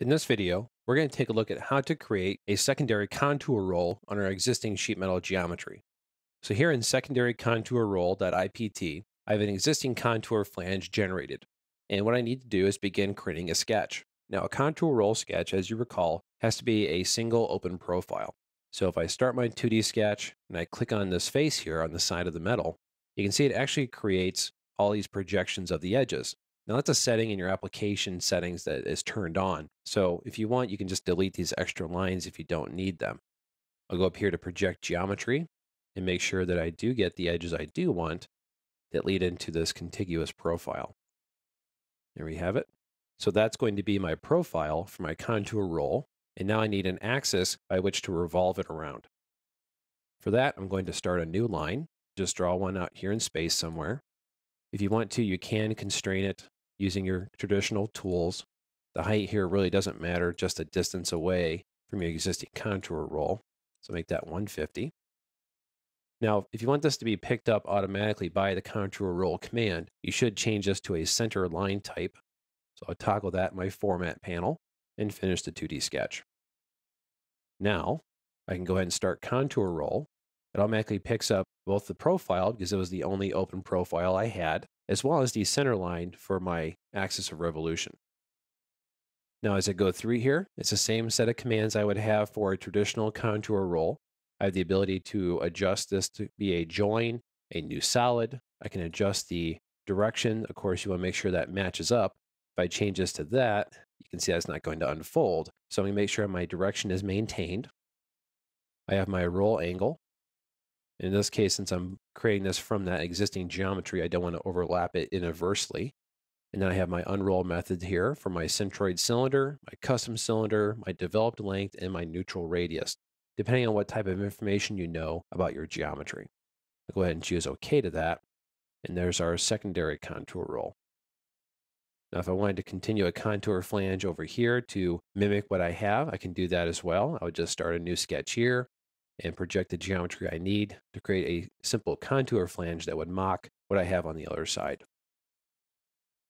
In this video, we're going to take a look at how to create a secondary contour roll on our existing sheet metal geometry. So here in secondary contour roll.ipt, I have an existing contour flange generated. And what I need to do is begin creating a sketch. Now a contour roll sketch, as you recall, has to be a single open profile. So if I start my 2D sketch and I click on this face here on the side of the metal, you can see it actually creates all these projections of the edges. Now that's a setting in your application settings that is turned on. So if you want, you can just delete these extra lines if you don't need them. I'll go up here to project geometry and make sure that I do get the edges I do want that lead into this contiguous profile. There we have it. So that's going to be my profile for my contour roll. And now I need an axis by which to revolve it around. For that, I'm going to start a new line. Just draw one out here in space somewhere. If you want to, you can constrain it using your traditional tools. The height here really doesn't matter, just a distance away from your existing contour roll. So make that 150. Now, if you want this to be picked up automatically by the contour roll command, you should change this to a center line type. So I'll toggle that in my format panel and finish the 2D sketch. Now, I can go ahead and start contour roll. It automatically picks up both the profile because it was the only open profile I had, as well as the center line for my axis of revolution. Now as I go through here, it's the same set of commands I would have for a traditional contour roll. I have the ability to adjust this to be a join, a new solid. I can adjust the direction. Of course, you want to make sure that matches up. If I change this to that, you can see that's not going to unfold. So I'm going to make sure my direction is maintained. I have my roll angle. In this case, since I'm creating this from that existing geometry, I don't want to overlap it inversely. And then I have my unroll method here for my centroid cylinder, my custom cylinder, my developed length, and my neutral radius, depending on what type of information you know about your geometry. I'll go ahead and choose OK to that. And there's our secondary contour roll. Now, if I wanted to continue a contour flange over here to mimic what I have, I can do that as well. I would just start a new sketch here, and project the geometry I need to create a simple contour flange that would mock what I have on the other side.